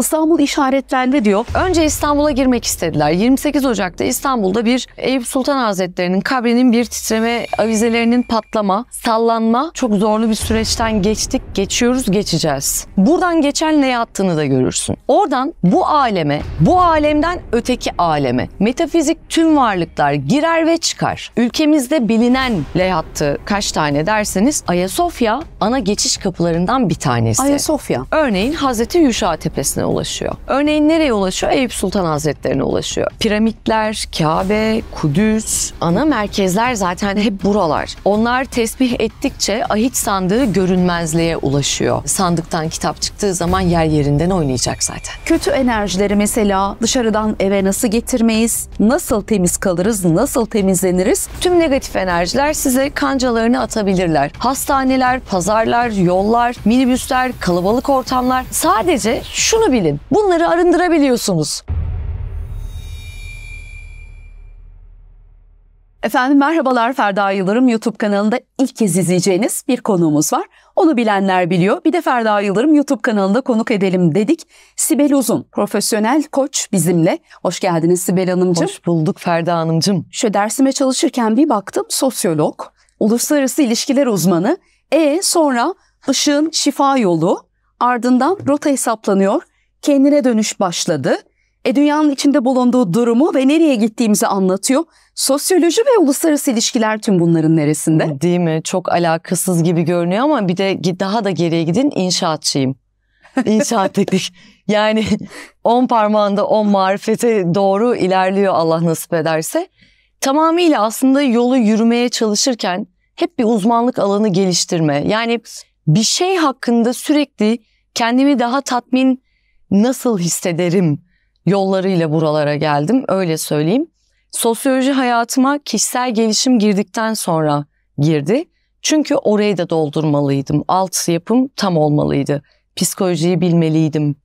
İstanbul işaretlendi diyor. Önce İstanbul'a girmek istediler. 28 Ocak'ta İstanbul'da bir Eyüp Sultan Hazretleri'nin kabrinin bir titreme, avizelerinin patlama, sallanma çok zorlu bir süreçten geçtik, geçiyoruz, geçeceğiz. Buradan geçen ne attığını da görürsün. Oradan bu aleme, bu alemden öteki aleme. Metafizik tüm varlıklar girer ve çıkar. Ülkemizde bilinen leyattı kaç tane derseniz Ayasofya ana geçiş kapılarından bir tanesi. Ayasofya. Örneğin Hazreti Yuşa Tepesi'ne ulaşıyor. Örneğin nereye ulaşıyor? Eyüp Sultan Hazretlerine ulaşıyor. Piramitler, Kabe, Kudüs, ana merkezler zaten hep buralar. Onlar tesbih ettikçe ahit sandığı görünmezliğe ulaşıyor. Sandıktan kitap çıktığı zaman yer yerinden oynayacak zaten. Kötü enerjileri mesela dışarıdan eve nasıl getirmeyiz? Nasıl temiz kalırız? Nasıl temizleniriz? Tüm negatif enerjiler size kancalarını atabilirler. Hastaneler, pazarlar, yollar, minibüsler, kalabalık ortamlar. Sadece şunu bir bilin. Bunları arındırabiliyorsunuz. Efendim merhabalar Ferda Yıldırım YouTube kanalında ilk kez izleyeceğiniz bir konuğumuz var. Onu bilenler biliyor. Bir de Ferda Yıldırım YouTube kanalında konuk edelim dedik. Sibel Uzun, profesyonel koç bizimle. Hoş geldiniz Sibel Hanımcığım. Hoş bulduk Ferda Hanımcığım. Şu dersime çalışırken bir baktım sosyolog, uluslararası ilişkiler uzmanı. E sonra ışığın şifa yolu, ardından rota hesaplanıyor kendine dönüş başladı. E, dünyanın içinde bulunduğu durumu ve nereye gittiğimizi anlatıyor. Sosyoloji ve uluslararası ilişkiler tüm bunların neresinde? Değil mi? Çok alakasız gibi görünüyor ama bir de daha da geriye gidin inşaatçıyım. İnşaat teknik. Yani on parmağında on marifete doğru ilerliyor Allah nasip ederse. Tamamıyla aslında yolu yürümeye çalışırken hep bir uzmanlık alanı geliştirme. Yani bir şey hakkında sürekli kendimi daha tatmin nasıl hissederim yollarıyla buralara geldim öyle söyleyeyim. Sosyoloji hayatıma kişisel gelişim girdikten sonra girdi. Çünkü orayı da doldurmalıydım. Alt yapım tam olmalıydı. Psikolojiyi bilmeliydim.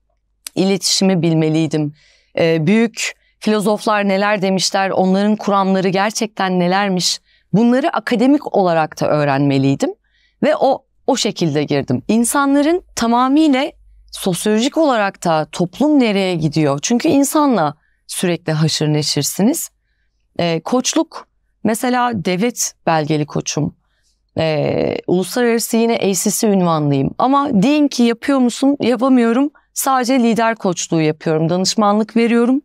İletişimi bilmeliydim. Ee, büyük filozoflar neler demişler, onların kuramları gerçekten nelermiş. Bunları akademik olarak da öğrenmeliydim ve o o şekilde girdim. İnsanların tamamıyla sosyolojik olarak da toplum nereye gidiyor? Çünkü insanla sürekli haşır neşirsiniz. E, koçluk mesela devlet belgeli koçum. E, uluslararası yine ACC ünvanlıyım. Ama deyin ki yapıyor musun? Yapamıyorum. Sadece lider koçluğu yapıyorum. Danışmanlık veriyorum.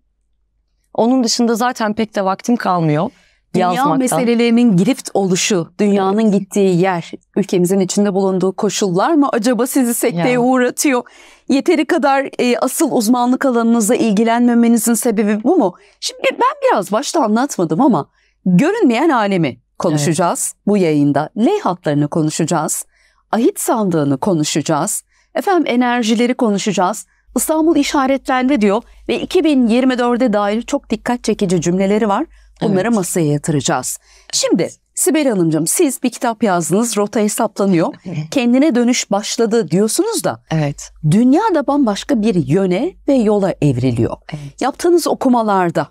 Onun dışında zaten pek de vaktim kalmıyor. Dünya meselelerinin grift oluşu, dünyanın gittiği yer, ülkemizin içinde bulunduğu koşullar mı acaba sizi sekteye yani. uğratıyor? Yeteri kadar e, asıl uzmanlık alanınıza ilgilenmemenizin sebebi bu mu? Şimdi ben biraz başta anlatmadım ama görünmeyen alemi konuşacağız evet. bu yayında. Ley hatlarını konuşacağız. Ahit sandığını konuşacağız. Efendim enerjileri konuşacağız. İstanbul işaretlendi diyor ve 2024'e dair çok dikkat çekici cümleleri var. Bunları evet. masaya yatıracağız. Şimdi Sibel Hanımcığım siz bir kitap yazdınız, rota hesaplanıyor. Kendine dönüş başladı diyorsunuz da. Evet. Dünya da bambaşka bir yöne ve yola evriliyor. Evet. Yaptığınız okumalarda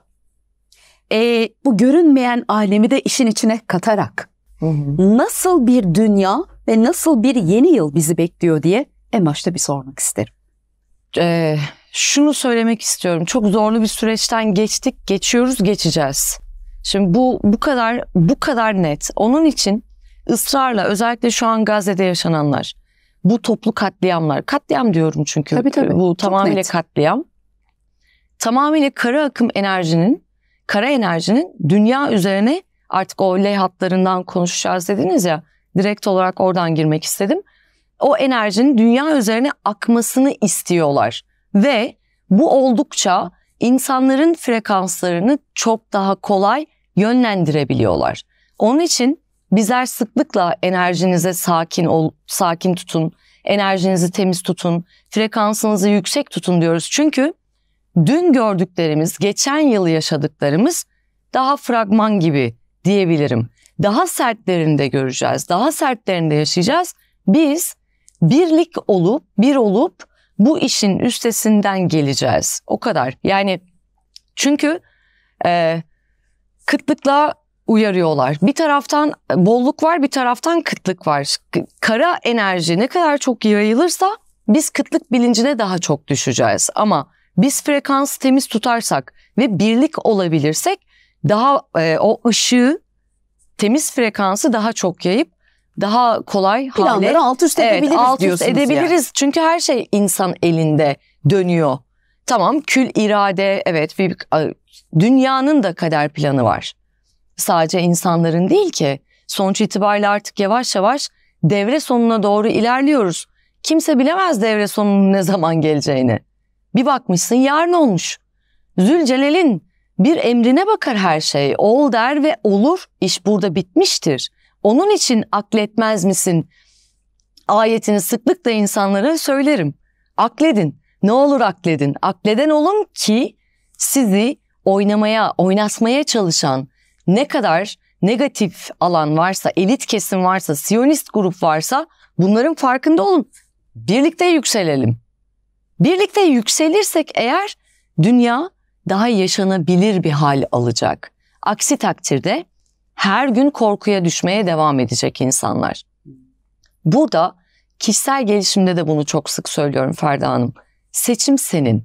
e, bu görünmeyen alemi de işin içine katarak nasıl bir dünya ve nasıl bir yeni yıl bizi bekliyor diye en başta bir sormak isterim. Ee, şunu söylemek istiyorum. Çok zorlu bir süreçten geçtik, geçiyoruz, geçeceğiz. Şimdi bu bu kadar bu kadar net. Onun için ısrarla özellikle şu an Gazze'de yaşananlar, bu toplu katliamlar, katliam diyorum çünkü tabii, tabii. bu tamamıyla katliam. Tamamıyla kara akım enerjinin, kara enerjinin dünya üzerine artık o ley hatlarından konuşacağız dediniz ya, direkt olarak oradan girmek istedim. O enerjinin dünya üzerine akmasını istiyorlar ve bu oldukça insanların frekanslarını çok daha kolay yönlendirebiliyorlar. Onun için bizler sıklıkla enerjinize sakin ol, sakin tutun, enerjinizi temiz tutun, frekansınızı yüksek tutun diyoruz. Çünkü dün gördüklerimiz, geçen yıl yaşadıklarımız daha fragman gibi diyebilirim. Daha sertlerinde göreceğiz, daha sertlerinde yaşayacağız. Biz birlik olup, bir olup bu işin üstesinden geleceğiz. O kadar. Yani çünkü e, kıtlıkla uyarıyorlar. Bir taraftan e, bolluk var, bir taraftan kıtlık var. Kara enerji ne kadar çok yayılırsa biz kıtlık bilincine daha çok düşeceğiz. Ama biz frekansı temiz tutarsak ve birlik olabilirsek daha e, o ışığı temiz frekansı daha çok yayıp daha kolay Planları hale alt üst edebiliriz evet, alt üst edebiliriz. Yani. Çünkü her şey insan elinde dönüyor. Tamam kül irade evet bir, dünyanın da kader planı var. Sadece insanların değil ki. Sonuç itibariyle artık yavaş yavaş devre sonuna doğru ilerliyoruz. Kimse bilemez devre sonunun ne zaman geleceğini. Bir bakmışsın yarın olmuş. Zülcelal'in bir emrine bakar her şey. Ol der ve olur. iş burada bitmiştir. Onun için akletmez misin? Ayetini sıklıkla insanlara söylerim. Akledin. Ne olur akledin. Akleden olun ki sizi oynamaya, oynatmaya çalışan ne kadar negatif alan varsa, elit kesim varsa, siyonist grup varsa bunların farkında olun. Birlikte yükselelim. Birlikte yükselirsek eğer dünya daha yaşanabilir bir hal alacak. Aksi takdirde her gün korkuya düşmeye devam edecek insanlar. Burada kişisel gelişimde de bunu çok sık söylüyorum Ferda Hanım seçim senin.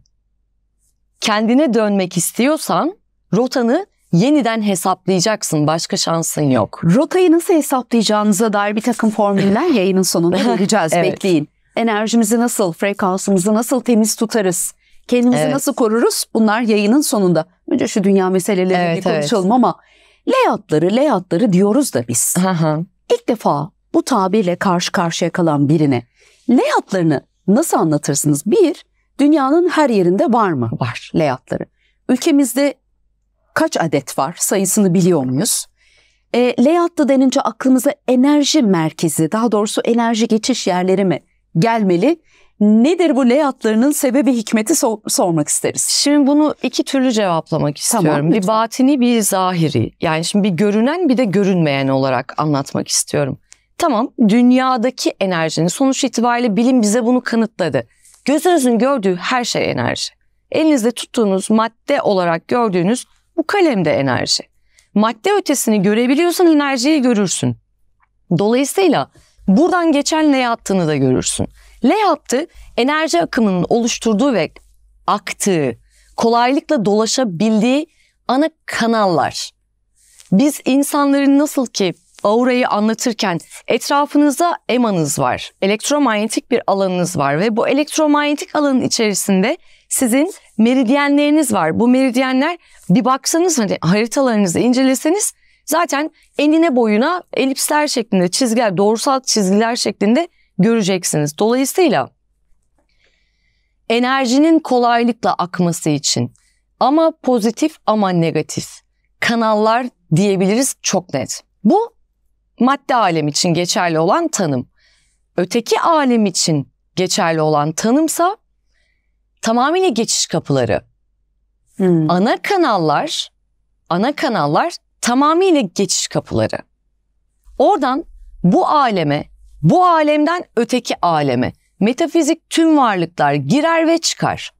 Kendine dönmek istiyorsan rotanı yeniden hesaplayacaksın. Başka şansın yok. Rotayı nasıl hesaplayacağınıza dair bir takım formüller yayının sonunda vereceğiz. evet. Bekleyin. Enerjimizi nasıl, frekansımızı nasıl temiz tutarız? Kendimizi evet. nasıl koruruz? Bunlar yayının sonunda. Önce şu dünya meselelerini evet, konuşalım evet. ama layoutları, layoutları diyoruz da biz. İlk defa bu tabirle karşı karşıya kalan birine layoutlarını nasıl anlatırsınız? Bir, Dünyanın her yerinde var mı? Var leyatları. Ülkemizde kaç adet var? Sayısını biliyor muyuz? E, layout'ta denince aklımıza enerji merkezi, daha doğrusu enerji geçiş yerleri mi gelmeli? Nedir bu leyatlarının sebebi hikmeti so- sormak isteriz. Şimdi bunu iki türlü cevaplamak istiyorum. Tamam, bir batini bir zahiri. Yani şimdi bir görünen bir de görünmeyen olarak anlatmak istiyorum. Tamam dünyadaki enerjinin sonuç itibariyle bilim bize bunu kanıtladı. Gözünüzün gördüğü her şey enerji. Elinizde tuttuğunuz madde olarak gördüğünüz bu kalem de enerji. Madde ötesini görebiliyorsan enerjiyi görürsün. Dolayısıyla buradan geçen ne attığını da görürsün. L hattı enerji akımının oluşturduğu ve aktığı, kolaylıkla dolaşabildiği ana kanallar. Biz insanların nasıl ki aurayı anlatırken etrafınızda emanız var. Elektromanyetik bir alanınız var ve bu elektromanyetik alanın içerisinde sizin meridyenleriniz var. Bu meridyenler bir baksanız hani haritalarınızı inceleseniz zaten enine boyuna elipsler şeklinde çizgiler, doğrusal çizgiler şeklinde göreceksiniz. Dolayısıyla enerjinin kolaylıkla akması için ama pozitif ama negatif kanallar diyebiliriz çok net. Bu madde alem için geçerli olan tanım. Öteki alem için geçerli olan tanımsa tamamıyla geçiş kapıları. Hmm. Ana kanallar, ana kanallar tamamıyla geçiş kapıları. Oradan bu aleme, bu alemden öteki aleme metafizik tüm varlıklar girer ve çıkar.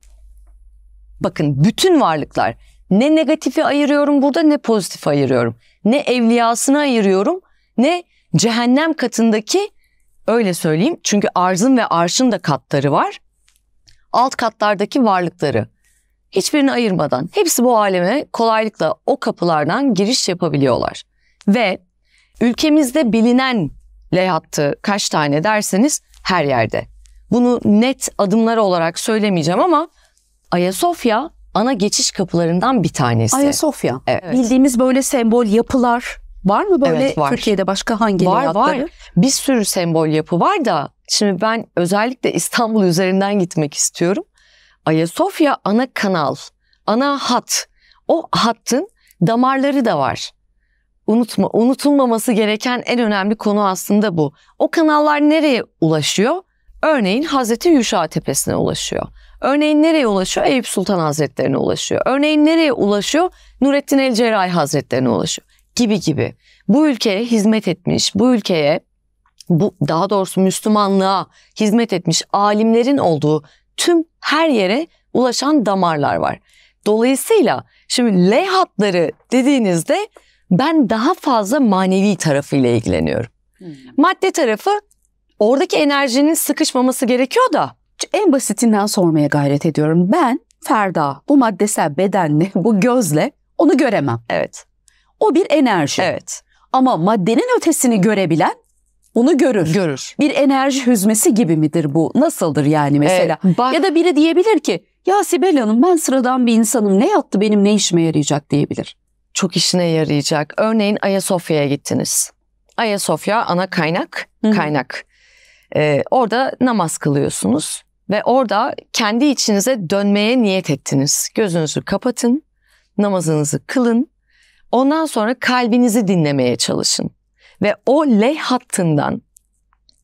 Bakın bütün varlıklar ne negatifi ayırıyorum burada ne pozitifi ayırıyorum. Ne evliyasını ayırıyorum ne cehennem katındaki öyle söyleyeyim çünkü arzın ve arşın da katları var. Alt katlardaki varlıkları hiçbirini ayırmadan hepsi bu aleme kolaylıkla o kapılardan giriş yapabiliyorlar. Ve ülkemizde bilinen layattı kaç tane derseniz her yerde. Bunu net adımlar olarak söylemeyeceğim ama Ayasofya ana geçiş kapılarından bir tanesi. Ayasofya. Evet. Bildiğimiz böyle sembol yapılar, Var mı böyle evet, var. Türkiye'de başka hangi var, inatları? Var Bir sürü sembol yapı var da şimdi ben özellikle İstanbul üzerinden gitmek istiyorum. Ayasofya ana kanal, ana hat. O hattın damarları da var. Unutma, unutulmaması gereken en önemli konu aslında bu. O kanallar nereye ulaşıyor? Örneğin Hazreti Yuşa Tepesi'ne ulaşıyor. Örneğin nereye ulaşıyor? Eyüp Sultan Hazretleri'ne ulaşıyor. Örneğin nereye ulaşıyor? Nurettin El Cerrahi Hazretleri'ne ulaşıyor gibi gibi. Bu ülkeye hizmet etmiş, bu ülkeye bu daha doğrusu Müslümanlığa hizmet etmiş alimlerin olduğu tüm her yere ulaşan damarlar var. Dolayısıyla şimdi L hatları dediğinizde ben daha fazla manevi tarafıyla ilgileniyorum. Hmm. Madde tarafı oradaki enerjinin sıkışmaması gerekiyor da. En basitinden sormaya gayret ediyorum. Ben Ferda bu maddesel bedenle, bu gözle onu göremem. Evet. O bir enerji. Evet. Ama maddenin ötesini görebilen onu görür. Görür. Bir enerji hüzmesi gibi midir bu? Nasıldır yani mesela? Evet, bak... Ya da biri diyebilir ki ya Sibel Hanım ben sıradan bir insanım ne yaptı benim ne işime yarayacak diyebilir. Çok işine yarayacak. Örneğin Ayasofya'ya gittiniz. Ayasofya ana kaynak, Hı-hı. kaynak. Ee, orada namaz kılıyorsunuz ve orada kendi içinize dönmeye niyet ettiniz. Gözünüzü kapatın, namazınızı kılın Ondan sonra kalbinizi dinlemeye çalışın. Ve o L hattından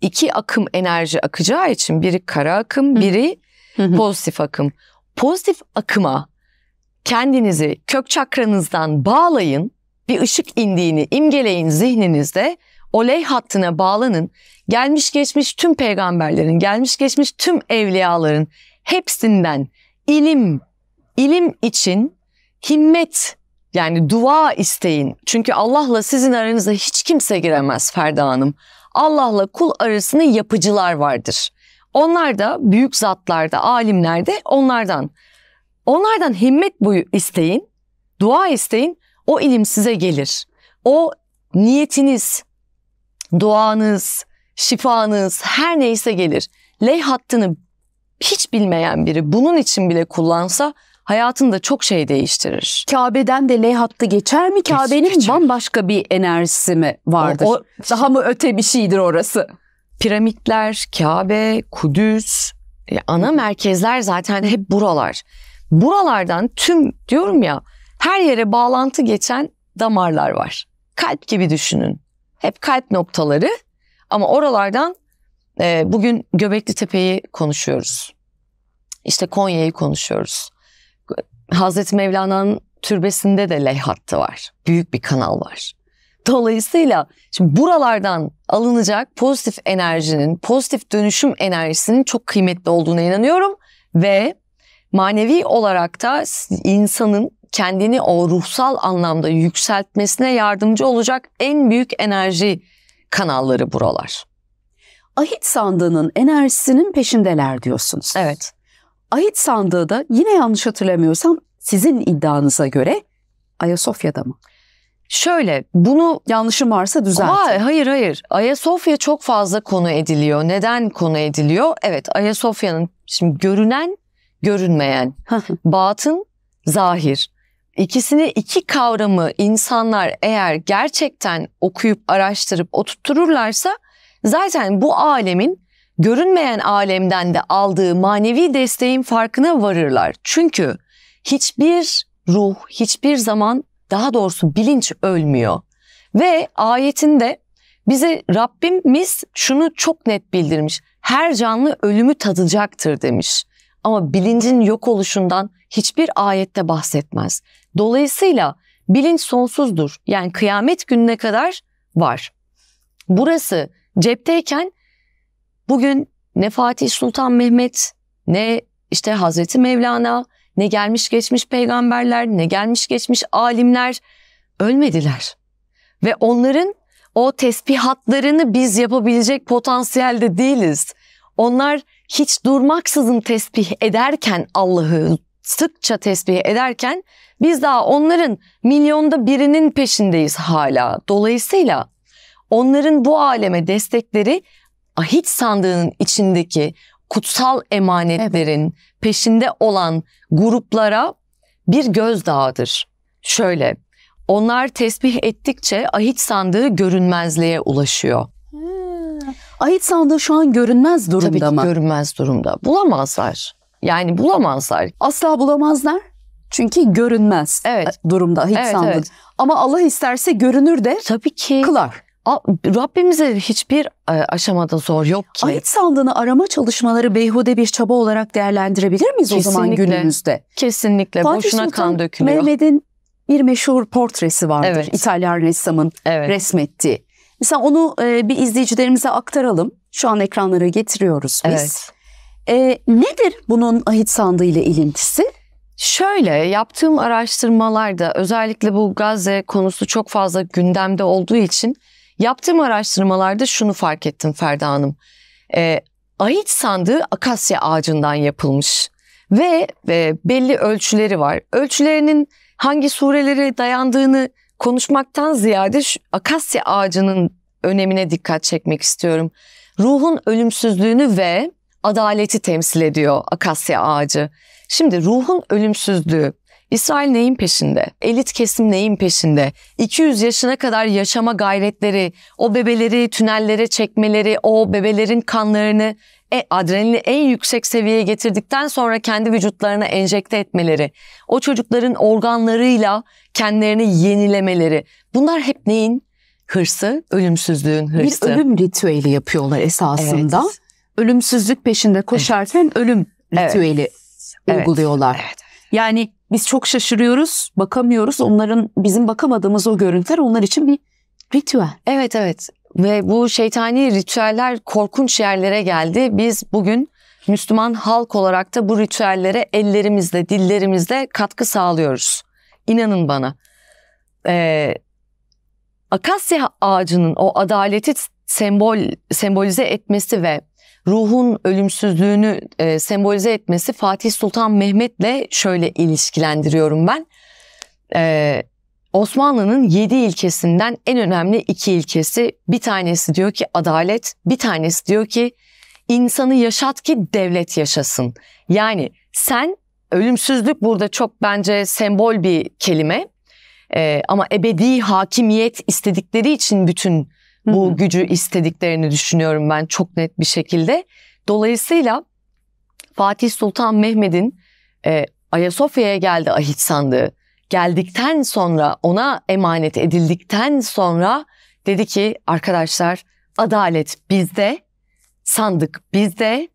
iki akım enerji akacağı için biri kara akım, biri pozitif akım. Pozitif akıma kendinizi kök çakranızdan bağlayın. Bir ışık indiğini imgeleyin zihninizde. o L hattına bağlanın. Gelmiş geçmiş tüm peygamberlerin, gelmiş geçmiş tüm evliyaların hepsinden ilim, ilim için himmet yani dua isteyin. Çünkü Allah'la sizin aranıza hiç kimse giremez Ferda Hanım. Allah'la kul arasında yapıcılar vardır. Onlar da büyük zatlarda, alimlerde onlardan. Onlardan himmet boyu isteyin, dua isteyin. O ilim size gelir. O niyetiniz, duanız, şifanız her neyse gelir. Ley hattını hiç bilmeyen biri bunun için bile kullansa hayatında çok şey değiştirir. Kabe'den de Leyhat'ta geçer mi? Kabe'nin bambaşka bir enerjisi mi vardır? O, o, daha mı öte bir şeydir orası? Piramitler, Kabe, Kudüs, e, ana merkezler zaten hep buralar. Buralardan tüm diyorum ya her yere bağlantı geçen damarlar var. Kalp gibi düşünün. Hep kalp noktaları ama oralardan e, bugün Göbekli Tepe'yi konuşuyoruz. İşte Konya'yı konuşuyoruz. Hazreti Mevlana'nın türbesinde de leh hattı var. Büyük bir kanal var. Dolayısıyla şimdi buralardan alınacak pozitif enerjinin, pozitif dönüşüm enerjisinin çok kıymetli olduğuna inanıyorum ve manevi olarak da insanın kendini o ruhsal anlamda yükseltmesine yardımcı olacak en büyük enerji kanalları buralar. Ahit sandığının enerjisinin peşindeler diyorsunuz. Evet. Ahit sandığı da yine yanlış hatırlamıyorsam sizin iddianıza göre Ayasofya'da mı? Şöyle bunu yanlışım varsa düzelt. Aa, hayır hayır Ayasofya çok fazla konu ediliyor. Neden konu ediliyor? Evet Ayasofya'nın şimdi görünen görünmeyen batın zahir İkisini iki kavramı insanlar eğer gerçekten okuyup araştırıp oturttururlarsa zaten bu alemin görünmeyen alemden de aldığı manevi desteğin farkına varırlar. Çünkü hiçbir ruh hiçbir zaman daha doğrusu bilinç ölmüyor. Ve ayetinde bize Rabbimiz şunu çok net bildirmiş. Her canlı ölümü tadacaktır demiş. Ama bilincin yok oluşundan hiçbir ayette bahsetmez. Dolayısıyla bilinç sonsuzdur. Yani kıyamet gününe kadar var. Burası cepteyken Bugün ne Fatih Sultan Mehmet ne işte Hazreti Mevlana ne gelmiş geçmiş peygamberler ne gelmiş geçmiş alimler ölmediler. Ve onların o tesbihatlarını biz yapabilecek potansiyelde değiliz. Onlar hiç durmaksızın tesbih ederken Allah'ı sıkça tesbih ederken biz daha onların milyonda birinin peşindeyiz hala. Dolayısıyla onların bu aleme destekleri ahit sandığının içindeki kutsal emanetlerin evet. peşinde olan gruplara bir gözdağıdır. Şöyle onlar tesbih ettikçe ahit sandığı görünmezliğe ulaşıyor. Hmm. Ahit sandığı şu an görünmez durumda Tabii ki mı? görünmez durumda. Bulamazlar. Yani bulamazlar. Asla bulamazlar. Çünkü görünmez evet. E, durumda ahit evet, sandığı. Evet. Ama Allah isterse görünür de Tabii ki. kılar. Rabbimize hiçbir e, aşamada zor yok ki. Ait sandığını arama çalışmaları beyhude bir çaba olarak değerlendirebilir miyiz kesinlikle, o zaman günümüzde? Kesinlikle. Fatih Boşuna Sultan kan dökülüyor. Mehmet'in bir meşhur portresi vardır. Evet. İtalyan ressamın evet. resmettiği. Mesela onu e, bir izleyicilerimize aktaralım. Şu an ekranlara getiriyoruz biz. Evet. E, nedir bunun ahit sandığı ile ilintisi? Şöyle yaptığım araştırmalarda özellikle bu Gazze konusu çok fazla gündemde olduğu için Yaptığım araştırmalarda şunu fark ettim Ferda Hanım. E, ahit sandığı akasya ağacından yapılmış ve e, belli ölçüleri var. Ölçülerinin hangi surelere dayandığını konuşmaktan ziyade şu, akasya ağacının önemine dikkat çekmek istiyorum. Ruhun ölümsüzlüğünü ve adaleti temsil ediyor akasya ağacı. Şimdi ruhun ölümsüzlüğü İsrail neyin peşinde? Elit kesim neyin peşinde? 200 yaşına kadar yaşama gayretleri, o bebeleri tünellere çekmeleri, o bebelerin kanlarını e, adrenalini en yüksek seviyeye getirdikten sonra kendi vücutlarına enjekte etmeleri, o çocukların organlarıyla kendilerini yenilemeleri. Bunlar hep neyin? Hırsı, ölümsüzlüğün hırsı. Bir ölüm ritüeli yapıyorlar esasında. Evet. Ölümsüzlük peşinde koşarken evet. ölüm ritüeli evet. uyguluyorlar. Evet. Yani biz çok şaşırıyoruz, bakamıyoruz. Onların bizim bakamadığımız o görüntüler onlar için bir ritüel. Evet evet ve bu şeytani ritüeller korkunç yerlere geldi. Biz bugün Müslüman halk olarak da bu ritüellere ellerimizle, dillerimizle katkı sağlıyoruz. İnanın bana. Ee, akasya ağacının o adaleti sembol sembolize etmesi ve ruhun ölümsüzlüğünü e, sembolize etmesi Fatih Sultan Mehmet'le şöyle ilişkilendiriyorum ben. E, Osmanlı'nın yedi ilkesinden en önemli iki ilkesi bir tanesi diyor ki adalet, bir tanesi diyor ki insanı yaşat ki devlet yaşasın. Yani sen ölümsüzlük burada çok bence sembol bir kelime. Ee, ama ebedi hakimiyet istedikleri için bütün bu Hı-hı. gücü istediklerini düşünüyorum ben çok net bir şekilde. Dolayısıyla Fatih Sultan Mehmet'in e, Ayasofya'ya geldi ahit sandığı. Geldikten sonra ona emanet edildikten sonra dedi ki arkadaşlar adalet bizde, sandık bizde,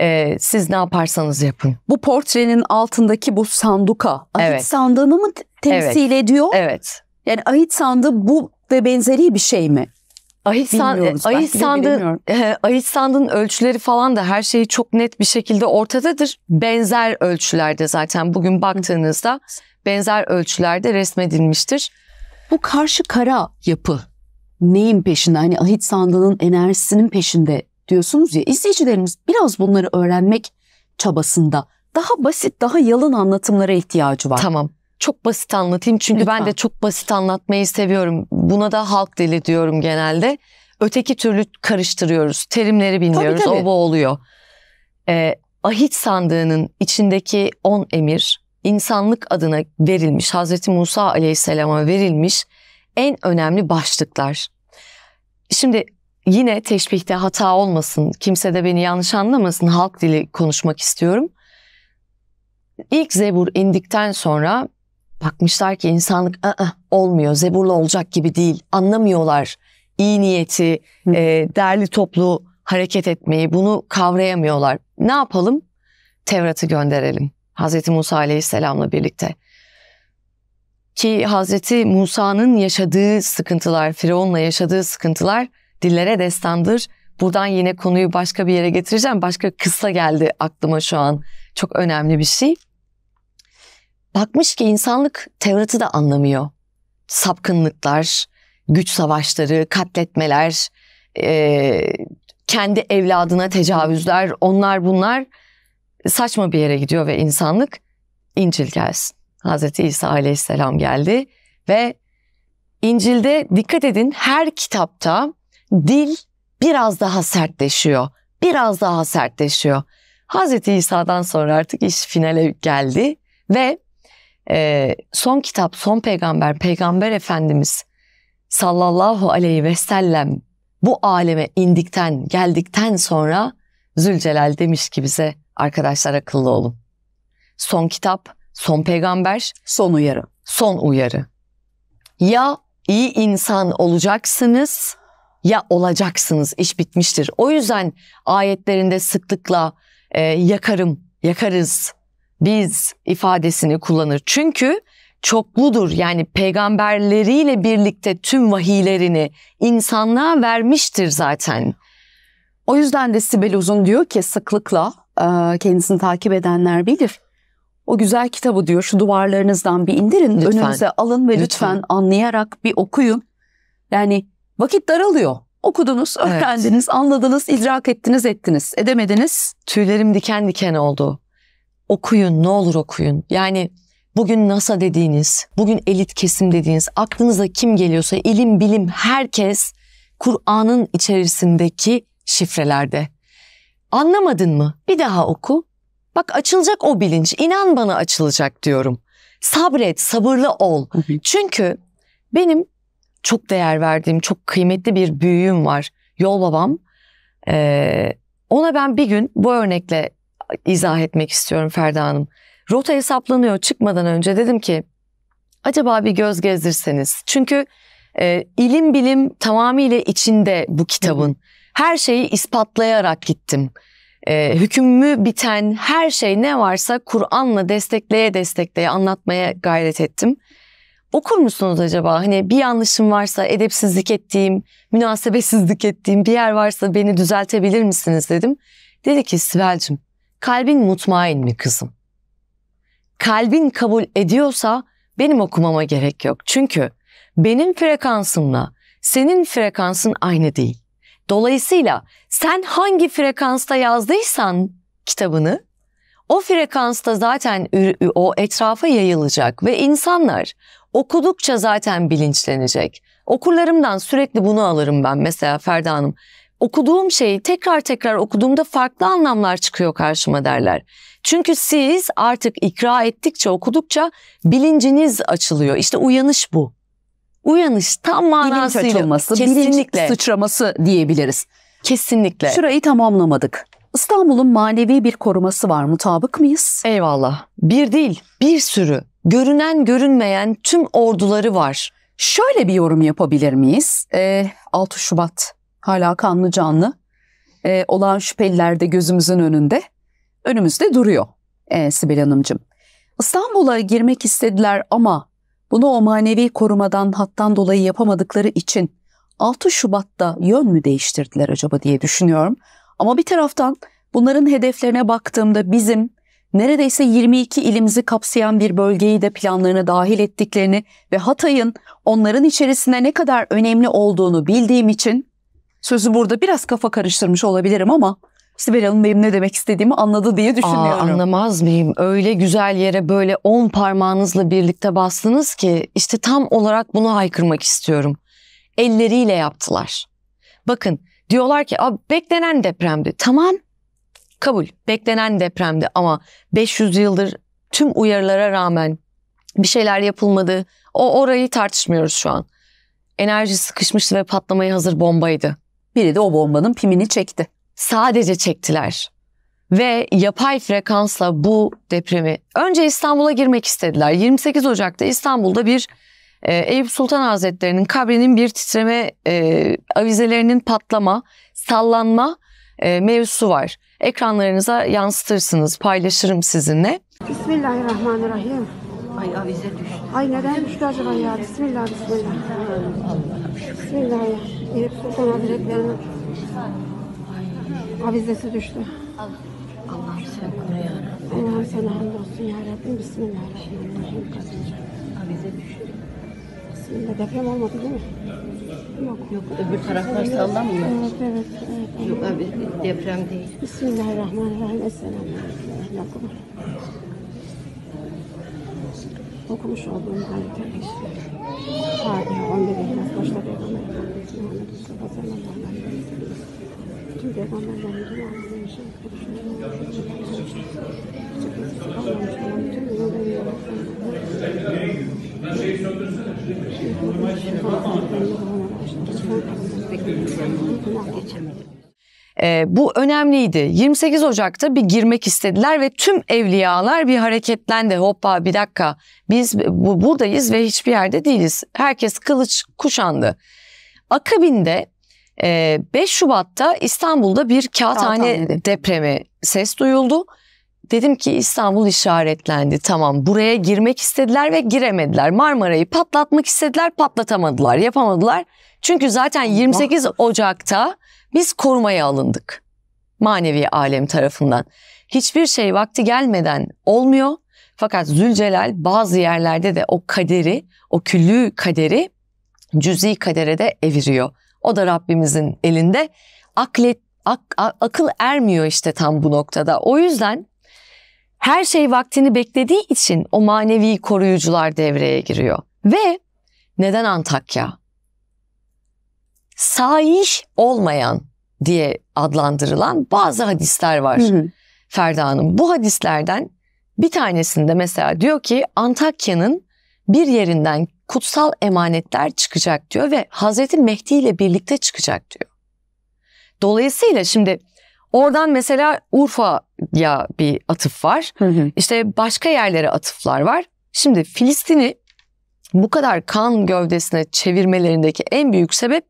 e, siz ne yaparsanız yapın. Bu portrenin altındaki bu sanduka ahit evet. sandığını mı temsil evet. ediyor? Evet. Yani ahit sandığı bu ve benzeri bir şey mi? Ahit, san, ahit, sandığın, e, sandığın e, ölçüleri falan da her şeyi çok net bir şekilde ortadadır. Benzer ölçülerde zaten bugün baktığınızda benzer ölçülerde resmedilmiştir. Bu karşı kara yapı neyin peşinde? Hani ahit sandığının enerjisinin peşinde diyorsunuz ya. İzleyicilerimiz biraz bunları öğrenmek çabasında daha basit, daha yalın anlatımlara ihtiyacı var. Tamam çok basit anlatayım çünkü Lütfen. ben de çok basit anlatmayı seviyorum. Buna da halk dili diyorum genelde. Öteki türlü karıştırıyoruz. Terimleri bilmiyoruz. Tabii, tabii. O bu oluyor. Ee, ahit sandığının içindeki on emir insanlık adına verilmiş. Hazreti Musa Aleyhisselam'a verilmiş en önemli başlıklar. Şimdi yine teşbihte hata olmasın. Kimse de beni yanlış anlamasın. Halk dili konuşmak istiyorum. İlk zebur indikten sonra Bakmışlar ki insanlık ı -ı, olmuyor, zeburlu olacak gibi değil. Anlamıyorlar iyi niyeti, e, derli toplu hareket etmeyi bunu kavrayamıyorlar. Ne yapalım? Tevrat'ı gönderelim. Hazreti Musa Aleyhisselam'la birlikte. Ki Hazreti Musa'nın yaşadığı sıkıntılar, Firavun'la yaşadığı sıkıntılar dillere destandır. Buradan yine konuyu başka bir yere getireceğim. Başka kısa geldi aklıma şu an. Çok önemli bir şey. Bakmış ki insanlık Tevrat'ı da anlamıyor. Sapkınlıklar, güç savaşları, katletmeler, e, kendi evladına tecavüzler, onlar bunlar saçma bir yere gidiyor ve insanlık İncil gelsin. Hazreti İsa aleyhisselam geldi ve İncil'de dikkat edin her kitapta dil biraz daha sertleşiyor. Biraz daha sertleşiyor. Hazreti İsa'dan sonra artık iş finale geldi ve e, son kitap, son peygamber, peygamber efendimiz sallallahu aleyhi ve sellem bu aleme indikten, geldikten sonra Zülcelal demiş ki bize arkadaşlar akıllı olun. Son kitap, son peygamber. Son uyarı. Son uyarı. Ya iyi insan olacaksınız ya olacaksınız iş bitmiştir. O yüzden ayetlerinde sıklıkla e, yakarım, yakarız, biz ifadesini kullanır. Çünkü çokludur yani peygamberleriyle birlikte tüm vahiylerini insanlığa vermiştir zaten. O yüzden de Sibel Uzun diyor ki sıklıkla e, kendisini takip edenler bilir. O güzel kitabı diyor şu duvarlarınızdan bir indirin lütfen. önünüze alın ve lütfen. lütfen anlayarak bir okuyun. Yani vakit daralıyor. Okudunuz, öğrendiniz, evet. anladınız, idrak ettiniz, ettiniz. Edemediniz. Tüylerim diken diken oldu okuyun ne olur okuyun. Yani bugün NASA dediğiniz, bugün elit kesim dediğiniz, aklınıza kim geliyorsa ilim bilim herkes Kur'an'ın içerisindeki şifrelerde. Anlamadın mı? Bir daha oku. Bak açılacak o bilinç. İnan bana açılacak diyorum. Sabret, sabırlı ol. Çünkü benim çok değer verdiğim, çok kıymetli bir büyüğüm var. Yol babam. Ee, ona ben bir gün bu örnekle izah etmek istiyorum Ferda Hanım. Rota hesaplanıyor çıkmadan önce dedim ki acaba bir göz gezdirseniz. Çünkü e, ilim bilim tamamıyla içinde bu kitabın. Her şeyi ispatlayarak gittim. E, hükümlü biten her şey ne varsa Kur'an'la destekleye destekleye anlatmaya gayret ettim. Okur musunuz acaba? Hani bir yanlışım varsa, edepsizlik ettiğim, münasebetsizlik ettiğim bir yer varsa beni düzeltebilir misiniz dedim. Dedi ki Sibel'cim Kalbin mutmain mi kızım? Kalbin kabul ediyorsa benim okumama gerek yok. Çünkü benim frekansımla senin frekansın aynı değil. Dolayısıyla sen hangi frekansta yazdıysan kitabını o frekansta zaten o etrafa yayılacak ve insanlar okudukça zaten bilinçlenecek. Okurlarımdan sürekli bunu alırım ben mesela Ferda Hanım okuduğum şeyi tekrar tekrar okuduğumda farklı anlamlar çıkıyor karşıma derler. Çünkü siz artık ikra ettikçe okudukça bilinciniz açılıyor. İşte uyanış bu. Uyanış tam manasıyla. Bilinç açılması, kesinlikle. bilinç sıçraması diyebiliriz. Kesinlikle. Şurayı tamamlamadık. İstanbul'un manevi bir koruması var mutabık mıyız? Eyvallah. Bir değil bir sürü görünen görünmeyen tüm orduları var. Şöyle bir yorum yapabilir miyiz? Ee, 6 Şubat hala kanlı canlı e, olan şüpheliler de gözümüzün önünde önümüzde duruyor e, Sibel Hanımcığım. İstanbul'a girmek istediler ama bunu o manevi korumadan hattan dolayı yapamadıkları için 6 Şubat'ta yön mü değiştirdiler acaba diye düşünüyorum. Ama bir taraftan bunların hedeflerine baktığımda bizim neredeyse 22 ilimizi kapsayan bir bölgeyi de planlarına dahil ettiklerini ve Hatay'ın onların içerisinde ne kadar önemli olduğunu bildiğim için sözü burada biraz kafa karıştırmış olabilirim ama Sibel Hanım benim ne demek istediğimi anladı diye düşünüyorum. Aa, anlamaz mıyım? Öyle güzel yere böyle on parmağınızla birlikte bastınız ki işte tam olarak bunu haykırmak istiyorum. Elleriyle yaptılar. Bakın diyorlar ki beklenen depremdi. Tamam kabul beklenen depremdi ama 500 yıldır tüm uyarılara rağmen bir şeyler yapılmadı. O orayı tartışmıyoruz şu an. Enerji sıkışmıştı ve patlamaya hazır bombaydı. Biri de o bombanın pimini çekti. Sadece çektiler ve yapay frekansla bu depremi önce İstanbul'a girmek istediler. 28 Ocak'ta İstanbul'da bir e, Eyüp Sultan Hazretleri'nin kabrinin bir titreme, e, avizelerinin patlama, sallanma e, mevzusu var. Ekranlarınıza yansıtırsınız, paylaşırım sizinle. Bismillahirrahmanirrahim. Ay avize düştü. Ay neden düştü acaba ya? Bismillah, bismillah. Bismillah. İnip Sultan Hazretleri'nin avizesi düştü. Allah'ım sen koru yarabbim. Rabbi. Allah'ım sen hamdolsun yarabbim. Rabbi. Bismillahirrahmanirrahim. Avize düştü. Bismillah deprem olmadı değil mi? Yok. Yok öbür taraflar sallanmıyor. Evet evet. evet. Yok abi deprem değil. Bismillahirrahmanirrahim. Esselamu aleyküm okumuş olduğum gazeteyi istiyorum. Tarihi 11 Eylül Başta Peygamber Efendimiz Muhammed Mustafa sallallahu aleyhi ve sellem. Tüm peygamberlerimizin ağzını yaşam kuruşlarını yaşam Hiç Günah geçirmedim. E, bu önemliydi. 28 Ocak'ta bir girmek istediler ve tüm evliyalar bir hareketlendi. Hoppa bir dakika biz bu, buradayız ve hiçbir yerde değiliz. Herkes kılıç kuşandı. Akabinde 5 e, Şubat'ta İstanbul'da bir kağıthane, kağıthane depremi ses duyuldu. Dedim ki İstanbul işaretlendi tamam buraya girmek istediler ve giremediler. Marmara'yı patlatmak istediler patlatamadılar yapamadılar. Çünkü zaten 28 Ocak'ta biz korumaya alındık manevi alem tarafından. Hiçbir şey vakti gelmeden olmuyor. Fakat Zülcelal bazı yerlerde de o kaderi, o küllü kaderi cüzi kadere de eviriyor. O da Rabbimizin elinde. Aklet, ak, akıl ermiyor işte tam bu noktada. O yüzden her şey vaktini beklediği için o manevi koruyucular devreye giriyor. Ve neden Antakya? saiş olmayan diye adlandırılan bazı hadisler var. Hı hı. Ferda Hanım bu hadislerden bir tanesinde mesela diyor ki Antakya'nın bir yerinden kutsal emanetler çıkacak diyor ve Hazreti Mehdi ile birlikte çıkacak diyor. Dolayısıyla şimdi oradan mesela Urfa'ya bir atıf var. Hı hı. İşte başka yerlere atıflar var. Şimdi Filistin'i bu kadar kan gövdesine çevirmelerindeki en büyük sebep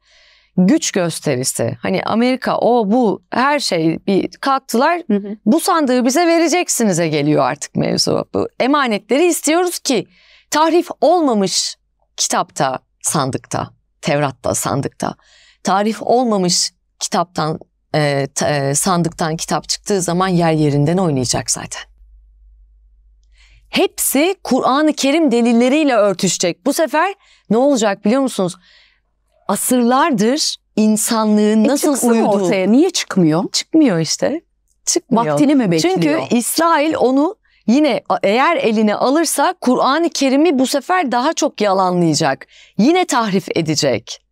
güç gösterisi. Hani Amerika o bu her şey bir kalktılar. Hı hı. Bu sandığı bize vereceksinize geliyor artık mevzu. Bu emanetleri istiyoruz ki tahrif olmamış kitapta, sandıkta, Tevrat'ta, sandıkta. Tarif olmamış kitaptan, e, e, sandıktan kitap çıktığı zaman yer yerinden oynayacak zaten. Hepsi Kur'an-ı Kerim delilleriyle örtüşecek. Bu sefer ne olacak biliyor musunuz? asırlardır insanlığın e nasıl uyuduğu ortaya niye çıkmıyor? Çıkmıyor işte. Çıkmıyor. Vaktini mi bekliyor? Çünkü İsrail onu yine eğer eline alırsa Kur'an-ı Kerim'i bu sefer daha çok yalanlayacak. Yine tahrif edecek.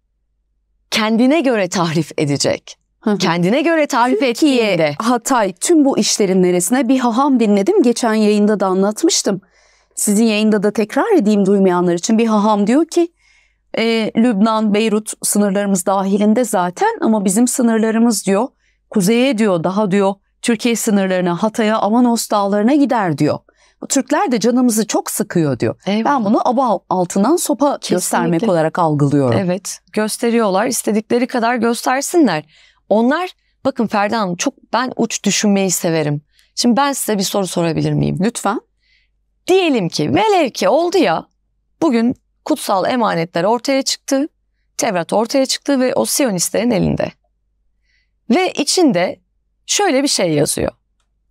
Kendine göre tahrif edecek. Kendine göre tarif Türkiye, ettiğinde. Hatay tüm bu işlerin neresine bir haham dinledim. Geçen yayında da anlatmıştım. Sizin yayında da tekrar edeyim duymayanlar için bir haham diyor ki e, Lübnan, Beyrut sınırlarımız dahilinde zaten ama bizim sınırlarımız diyor kuzeye diyor daha diyor Türkiye sınırlarına Hatay'a Amanos dağlarına gider diyor. Türkler de canımızı çok sıkıyor diyor. Eyvallah. Ben bunu aba altından sopa Kesinlikle. göstermek olarak algılıyorum. Evet gösteriyorlar istedikleri kadar göstersinler. Onlar bakın Ferda Hanım çok ben uç düşünmeyi severim. Şimdi ben size bir soru sorabilir miyim? Lütfen. Diyelim ki velev ki oldu ya bugün kutsal emanetler ortaya çıktı, Tevrat ortaya çıktı ve o Siyonistlerin elinde. Ve içinde şöyle bir şey yazıyor.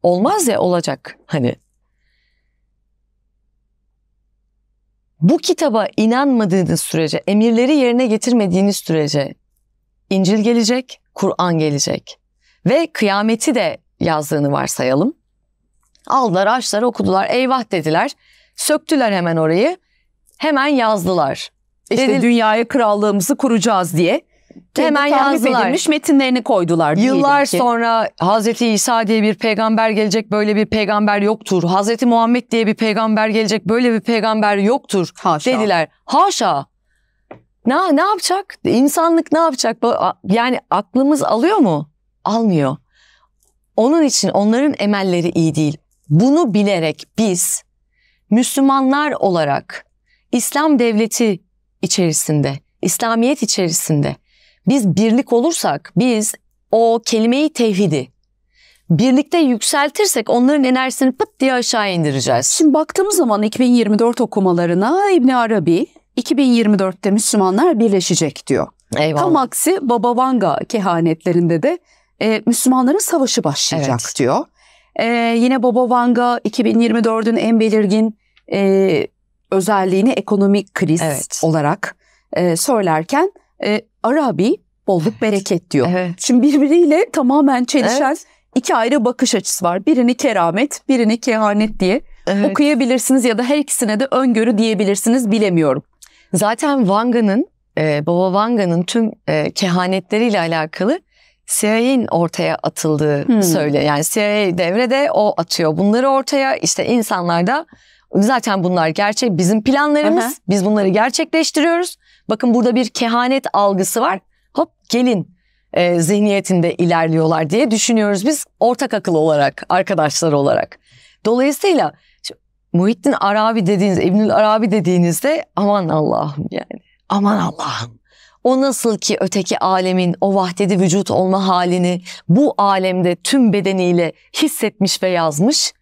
Olmaz ya olacak hani. Bu kitaba inanmadığınız sürece, emirleri yerine getirmediğiniz sürece İncil gelecek, Kur'an gelecek. Ve kıyameti de yazdığını varsayalım. Aldılar, açtılar, okudular, eyvah dediler. Söktüler hemen orayı. Hemen yazdılar. İşte Dedil, dünyaya krallığımızı kuracağız diye. Hemen yazdılar. Edilmiş metinlerini koydular. Yıllar sonra Hazreti İsa diye bir peygamber gelecek böyle bir peygamber yoktur. Hazreti Muhammed diye bir peygamber gelecek böyle bir peygamber yoktur Haşa. dediler. Haşa. Ne, ne yapacak? İnsanlık ne yapacak? Yani aklımız alıyor mu? Almıyor. Onun için onların emelleri iyi değil. Bunu bilerek biz Müslümanlar olarak İslam devleti içerisinde, İslamiyet içerisinde biz birlik olursak, biz o kelimeyi tevhidi birlikte yükseltirsek onların enerjisini pıt diye aşağı indireceğiz. Şimdi baktığımız zaman 2024 okumalarına İbn Arabi 2024'te Müslümanlar birleşecek diyor. Eyvallah. Tam aksi Baba Vanga kehanetlerinde de e, Müslümanların savaşı başlayacak evet. diyor. E, yine Baba Vanga 2024'ün en belirgin e, özelliğini ekonomik kriz evet. olarak e, söylerken e, Arabi bolluk evet. bereket diyor. Evet. Şimdi birbiriyle tamamen çelişen evet. iki ayrı bakış açısı var. Birini keramet, birini kehanet diye evet. okuyabilirsiniz ya da her ikisine de öngörü diyebilirsiniz bilemiyorum. Zaten Vanga'nın e, Baba Vanga'nın tüm e, kehanetleriyle alakalı CIA'in ortaya atıldığı hmm. söyle. Yani CIA devrede o atıyor bunları ortaya işte insanlar da Zaten bunlar gerçek bizim planlarımız. Aha. Biz bunları gerçekleştiriyoruz. Bakın burada bir kehanet algısı var. Hop gelin e, zihniyetinde ilerliyorlar diye düşünüyoruz biz ortak akıl olarak, arkadaşlar olarak. Dolayısıyla Muhittin Arabi dediğiniz, İbnül Arabi dediğinizde aman Allah'ım yani. Aman Allah'ım. O nasıl ki öteki alemin o vahdedi vücut olma halini bu alemde tüm bedeniyle hissetmiş ve yazmış.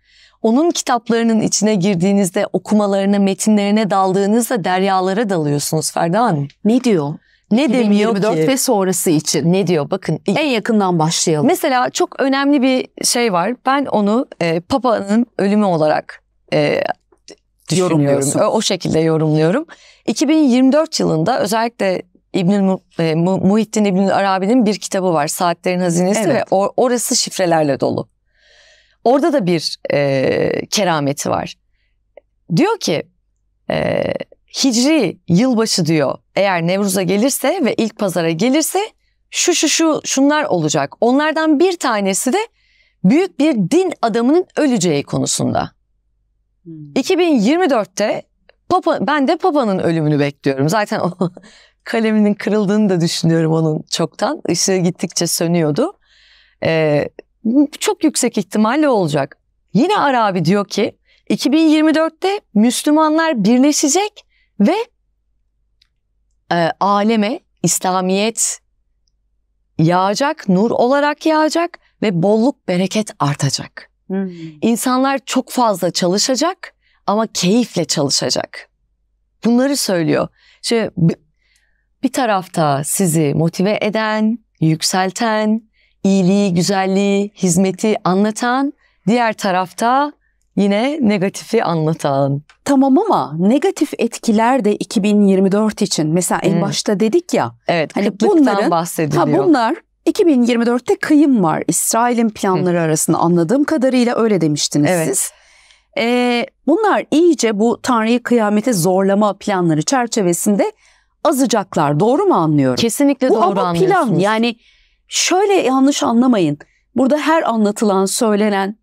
Onun kitaplarının içine girdiğinizde, okumalarına, metinlerine daldığınızda deryalara dalıyorsunuz Ferda Hanım. Ne diyor? Ne demiyor 24 ve sonrası için. Ne diyor? Bakın en yakından başlayalım. Mesela çok önemli bir şey var. Ben onu e, Papa'nın ölümü olarak e, düşünüyorum. O, o şekilde yorumluyorum. 2024 yılında özellikle İbnül Mu, e, Muhittin İbnül Arabi'nin bir kitabı var. Saatlerin Hazinesi evet. ve or, orası şifrelerle dolu. Orada da bir e, kerameti var. Diyor ki e, Hicri yılbaşı diyor eğer Nevruz'a gelirse ve ilk pazara gelirse şu şu şu şunlar olacak. Onlardan bir tanesi de büyük bir din adamının öleceği konusunda. 2024'te hmm. Papa, ben de Papa'nın ölümünü bekliyorum. Zaten o kaleminin kırıldığını da düşünüyorum onun çoktan. Işığı gittikçe sönüyordu. Ee, çok yüksek ihtimalle olacak. Yine Arabi diyor ki 2024'te Müslümanlar birleşecek ve e, aleme İslamiyet yağacak, nur olarak yağacak ve bolluk bereket artacak. İnsanlar çok fazla çalışacak ama keyifle çalışacak. Bunları söylüyor. Şimdi bir tarafta sizi motive eden, yükselten, iyiliği, güzelliği, hizmeti anlatan, diğer tarafta yine negatifi anlatan. Tamam ama negatif etkiler de 2024 için mesela en hmm. başta dedik ya. Evet, hani bunların bahsediliyor. Ha bunlar 2024'te kıyım var. İsrail'in planları Hı. arasında anladığım kadarıyla öyle demiştiniz evet. siz. Ee, bunlar iyice bu Tanrı'yı kıyamete zorlama planları çerçevesinde azacaklar. Doğru mu anlıyorum? Kesinlikle bu doğru ama plan yani Şöyle yanlış anlamayın. Burada her anlatılan, söylenen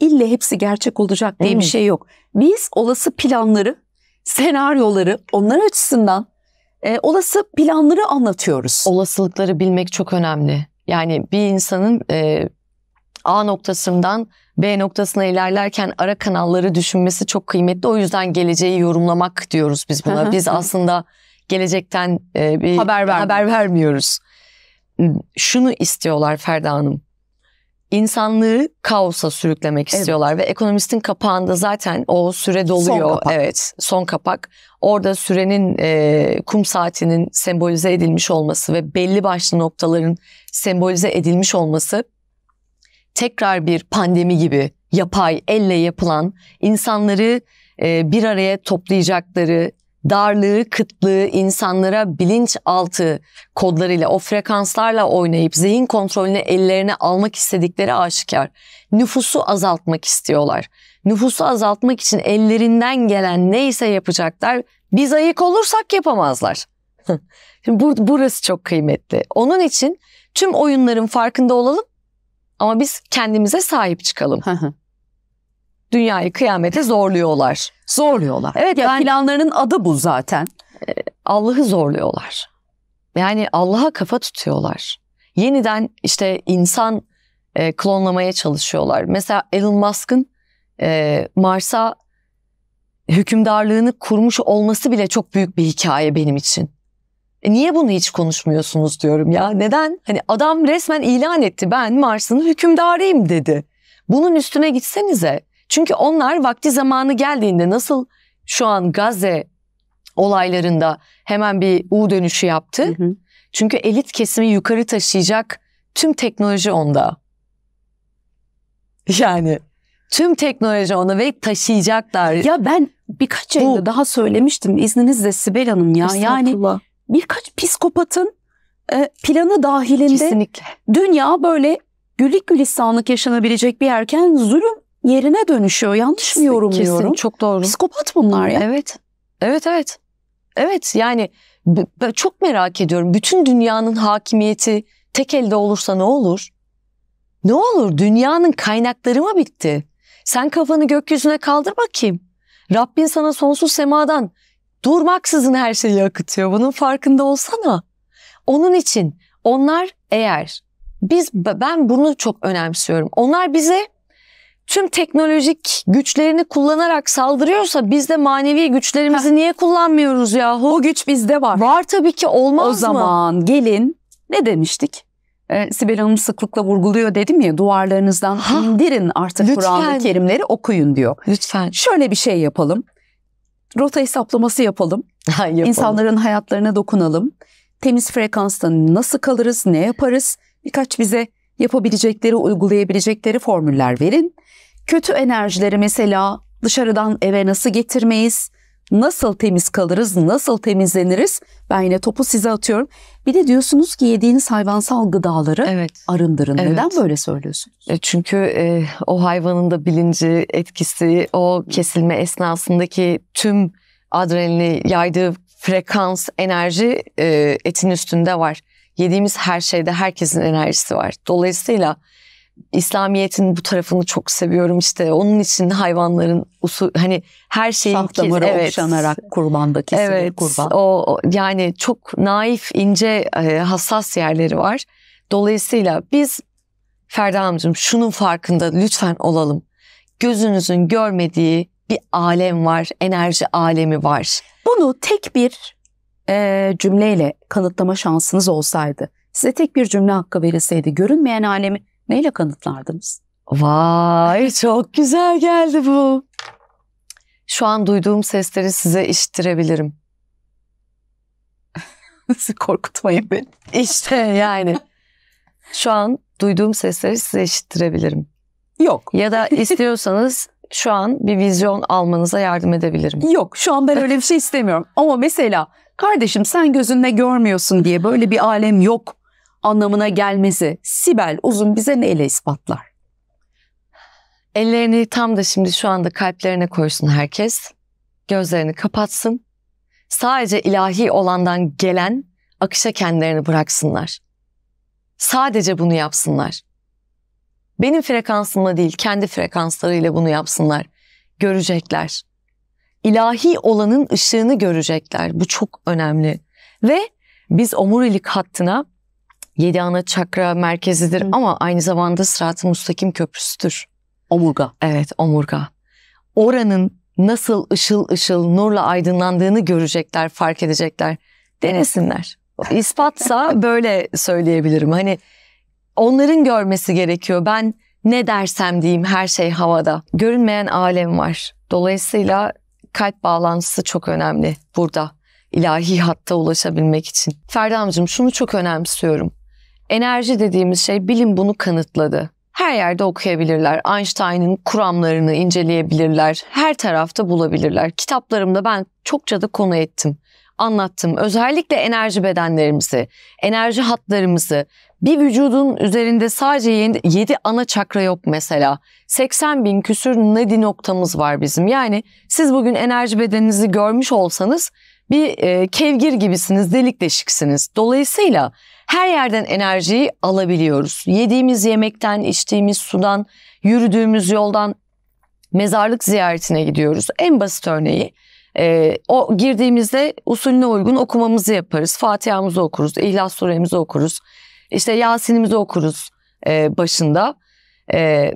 ille hepsi gerçek olacak diye hmm. bir şey yok. Biz olası planları, senaryoları onlar açısından e, olası planları anlatıyoruz. Olasılıkları bilmek çok önemli. Yani bir insanın e, A noktasından B noktasına ilerlerken ara kanalları düşünmesi çok kıymetli. O yüzden geleceği yorumlamak diyoruz biz buna. biz aslında gelecekten e, bir haber, vermiyor. haber vermiyoruz şunu istiyorlar Ferda Hanım. İnsanlığı kaosa sürüklemek evet. istiyorlar ve ekonomistin kapağında zaten o süre doluyor. Son kapak. Evet, son kapak. Orada sürenin e, kum saatinin sembolize edilmiş olması ve belli başlı noktaların sembolize edilmiş olması tekrar bir pandemi gibi yapay elle yapılan insanları e, bir araya toplayacakları darlığı, kıtlığı insanlara bilinçaltı kodlarıyla, o frekanslarla oynayıp zihin kontrolünü ellerine almak istedikleri aşikar. Nüfusu azaltmak istiyorlar. Nüfusu azaltmak için ellerinden gelen neyse yapacaklar. Biz ayık olursak yapamazlar. Şimdi bur burası çok kıymetli. Onun için tüm oyunların farkında olalım ama biz kendimize sahip çıkalım dünyayı kıyamete zorluyorlar. Zorluyorlar. Evet ya yani, planlarının adı bu zaten. Ee, Allah'ı zorluyorlar. Yani Allah'a kafa tutuyorlar. Yeniden işte insan e, klonlamaya çalışıyorlar. Mesela Elon Musk'ın e, Mars'a hükümdarlığını kurmuş olması bile çok büyük bir hikaye benim için. E niye bunu hiç konuşmuyorsunuz diyorum ya. Neden? Hani adam resmen ilan etti ben Mars'ın hükümdarıyım dedi. Bunun üstüne gitsenize. Çünkü onlar vakti zamanı geldiğinde nasıl şu an Gazze olaylarında hemen bir U dönüşü yaptı. Hı hı. Çünkü elit kesimi yukarı taşıyacak tüm teknoloji onda. Yani tüm teknoloji ona ve taşıyacaklar. Ya ben birkaç Bu, daha söylemiştim izninizle Sibel Hanım ya. Yani birkaç psikopatın e, planı dahilinde Kesinlikle. dünya böyle güllük gülistanlık yaşanabilecek bir yerken zulüm yerine dönüşüyor. Yanlış mı yorumluyorum? Kesin, çok doğru. Psikopat bunlar ya. Evet. Evet evet. Evet yani ben çok merak ediyorum. Bütün dünyanın hakimiyeti tek elde olursa ne olur? Ne olur? Dünyanın kaynakları mı bitti? Sen kafanı gökyüzüne kaldır bakayım. Rabbin sana sonsuz semadan durmaksızın her şeyi akıtıyor. Bunun farkında olsana. Onun için onlar eğer biz ben bunu çok önemsiyorum. Onlar bize tüm teknolojik güçlerini kullanarak saldırıyorsa biz de manevi güçlerimizi Heh. niye kullanmıyoruz yahu? O güç bizde var. Var tabii ki olmaz mı? O zaman gelin ne demiştik? Ee, Sibel Hanım sıklıkla vurguluyor dedim ya duvarlarınızdan ha, indirin artık Kur'an-ı Kerimleri okuyun diyor. Lütfen. Şöyle bir şey yapalım. Rota hesaplaması yapalım. Ha, yapalım. İnsanların hayatlarına dokunalım. Temiz frekansta nasıl kalırız, ne yaparız? Birkaç bize yapabilecekleri, uygulayabilecekleri formüller verin. Kötü enerjileri mesela dışarıdan eve nasıl getirmeyiz? Nasıl temiz kalırız? Nasıl temizleniriz? Ben yine topu size atıyorum. Bir de diyorsunuz ki yediğiniz hayvansal gıdaları evet. arındırın. Evet. Neden böyle söylüyorsunuz? E, çünkü e, o hayvanın da bilinci, etkisi, o kesilme esnasındaki tüm adrenalini yaydığı frekans, enerji e, etin üstünde var. Yediğimiz her şeyde herkesin enerjisi var. Dolayısıyla İslamiyet'in bu tarafını çok seviyorum işte. Onun için hayvanların usul hani her şeyin saf damarı kes, evet. okşanarak kurbanda kesilir evet, kurban. O yani çok naif, ince, e, hassas yerleri var. Dolayısıyla biz Ferda amcım şunun farkında lütfen olalım. Gözünüzün görmediği bir alem var, enerji alemi var. Bunu tek bir e, cümleyle kanıtlama şansınız olsaydı, size tek bir cümle hakkı verilseydi görünmeyen alemi Neyle kanıtlardınız? Vay çok güzel geldi bu. Şu an duyduğum sesleri size işittirebilirim. Siz korkutmayın beni. İşte yani. Şu an duyduğum sesleri size işittirebilirim. Yok. Ya da istiyorsanız şu an bir vizyon almanıza yardım edebilirim. Yok şu an ben öyle bir şey istemiyorum. Ama mesela kardeşim sen gözünle görmüyorsun diye böyle bir alem yok anlamına gelmesi. Sibel Uzun bize neyle ispatlar? Ellerini tam da şimdi şu anda kalplerine koysun herkes. Gözlerini kapatsın. Sadece ilahi olandan gelen akışa kendilerini bıraksınlar. Sadece bunu yapsınlar. Benim frekansımla değil, kendi frekanslarıyla bunu yapsınlar. Görecekler. İlahi olanın ışığını görecekler. Bu çok önemli. Ve biz omurilik hattına yedi ana çakra merkezidir Hı. ama aynı zamanda sırat-ı mustakim köprüsüdür. Omurga. Evet omurga. Oranın nasıl ışıl ışıl nurla aydınlandığını görecekler, fark edecekler. Denesinler. İspatsa böyle söyleyebilirim. Hani onların görmesi gerekiyor. Ben ne dersem diyeyim her şey havada. Görünmeyen alem var. Dolayısıyla kalp bağlantısı çok önemli burada. ilahi hatta ulaşabilmek için. Ferda amcım şunu çok önemsiyorum. Enerji dediğimiz şey bilim bunu kanıtladı. Her yerde okuyabilirler. Einstein'ın kuramlarını inceleyebilirler. Her tarafta bulabilirler. Kitaplarımda ben çokça da konu ettim. Anlattım. Özellikle enerji bedenlerimizi, enerji hatlarımızı. Bir vücudun üzerinde sadece 7 ana çakra yok mesela. 80 bin küsür nadi noktamız var bizim. Yani siz bugün enerji bedeninizi görmüş olsanız bir e, kevgir gibisiniz, delik deşiksiniz. Dolayısıyla her yerden enerjiyi alabiliyoruz. Yediğimiz yemekten, içtiğimiz sudan, yürüdüğümüz yoldan mezarlık ziyaretine gidiyoruz. En basit örneği e, o girdiğimizde usulüne uygun okumamızı yaparız. Fatiha'mızı okuruz, İhlas Suremizi okuruz. işte Yasin'imizi okuruz e, başında. E,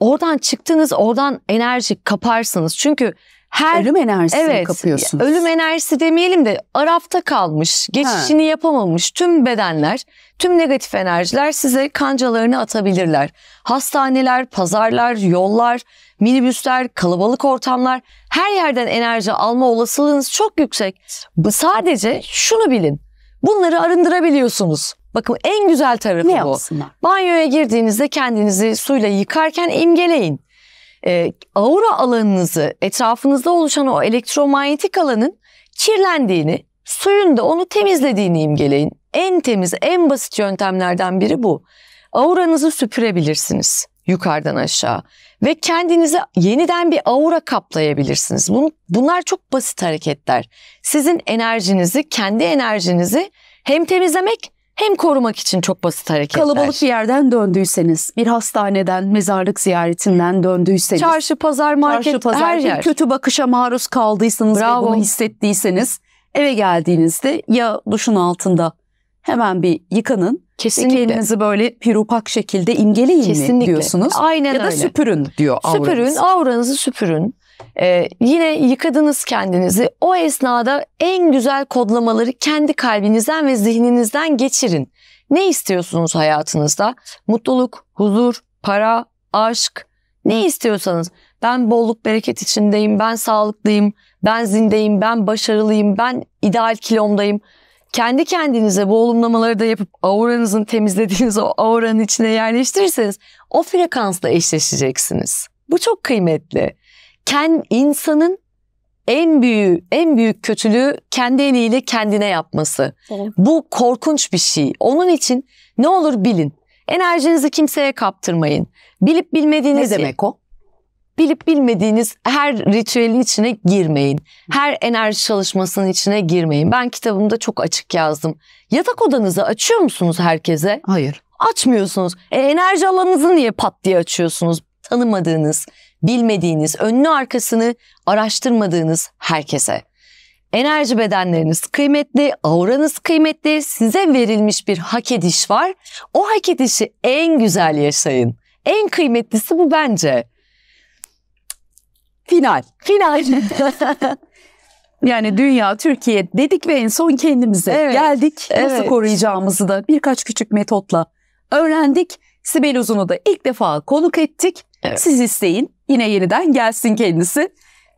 oradan çıktınız, oradan enerji kaparsınız. Çünkü her ölüm enerjisini evet, kapıyorsunuz. Ölüm enerjisi demeyelim de arafta kalmış, geçişini ha. yapamamış tüm bedenler, tüm negatif enerjiler size kancalarını atabilirler. Hastaneler, pazarlar, yollar, minibüsler, kalabalık ortamlar her yerden enerji alma olasılığınız çok yüksek. sadece şunu bilin. Bunları arındırabiliyorsunuz. Bakın en güzel tarafı ne bu. Yapsınlar? Banyoya girdiğinizde kendinizi suyla yıkarken imgeleyin e, aura alanınızı, etrafınızda oluşan o elektromanyetik alanın kirlendiğini, suyun da onu temizlediğini imgeleyin. En temiz, en basit yöntemlerden biri bu. Auranızı süpürebilirsiniz yukarıdan aşağı ve kendinize yeniden bir aura kaplayabilirsiniz. Bunlar çok basit hareketler. Sizin enerjinizi, kendi enerjinizi hem temizlemek hem korumak için çok basit hareketler. Kalabalık bir yerden döndüyseniz, bir hastaneden, mezarlık ziyaretinden döndüyseniz. Çarşı, pazar, market, çarşı, pazar, her yer. Kötü bakışa maruz kaldıysanız Bravo. ve bunu hissettiyseniz eve geldiğinizde ya duşun altında hemen bir yıkanın. Kesinlikle. Elinizi böyle pirupak şekilde imgeleyin Kesinlikle. mi diyorsunuz. Aynen ya da öyle. süpürün diyor auranızı. Süpürün, auranızı süpürün. Ee, yine yıkadınız kendinizi. O esnada en güzel kodlamaları kendi kalbinizden ve zihninizden geçirin. Ne istiyorsunuz hayatınızda? Mutluluk, huzur, para, aşk, ne istiyorsanız. Ben bolluk bereket içindeyim, ben sağlıklıyım, ben zindeyim, ben başarılıyım, ben ideal kilomdayım. Kendi kendinize bu olumlamaları da yapıp auranızın temizlediğiniz o auranın içine yerleştirirseniz o frekansla eşleşeceksiniz. Bu çok kıymetli. Ken insanın en büyük en büyük kötülüğü kendi eliyle kendine yapması. Evet. Bu korkunç bir şey. Onun için ne olur bilin. Enerjinizi kimseye kaptırmayın. Bilip bilmediğiniz... Ne demek o? Bilip bilmediğiniz her ritüelin içine girmeyin. Her enerji çalışmasının içine girmeyin. Ben kitabımda çok açık yazdım. Yatak odanızı açıyor musunuz herkese? Hayır. Açmıyorsunuz. E, enerji alanınızı niye pat diye açıyorsunuz? Tanımadığınız, bilmediğiniz, önünü arkasını araştırmadığınız herkese. Enerji bedenleriniz kıymetli, auranız kıymetli, size verilmiş bir hak ediş var. O hak edişi en güzel yaşayın. En kıymetlisi bu bence. Final. Final. Yani dünya, Türkiye dedik ve en son kendimize evet, geldik. Nasıl koruyacağımızı da birkaç küçük metotla öğrendik. Sibel Uzun'u da ilk defa konuk ettik. Evet. Siz isteyin. Yine yeniden gelsin kendisi.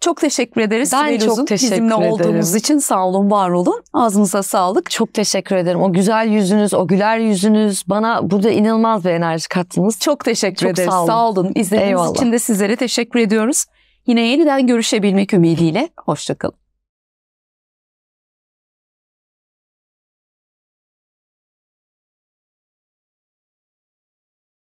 Çok teşekkür ederiz. Ben Sibel çok Uzun. teşekkür Bizimle ederim. olduğunuz için sağ olun, var olun. Ağzınıza sağlık. Çok teşekkür ederim. O güzel yüzünüz, o güler yüzünüz bana burada inanılmaz bir enerji kattınız. Çok teşekkür çok ederiz. Sağ olun. Sağ olun. İzlediğiniz Eyvallah. için de sizlere teşekkür ediyoruz. Yine yeniden görüşebilmek ümidiyle. Hoşçakalın.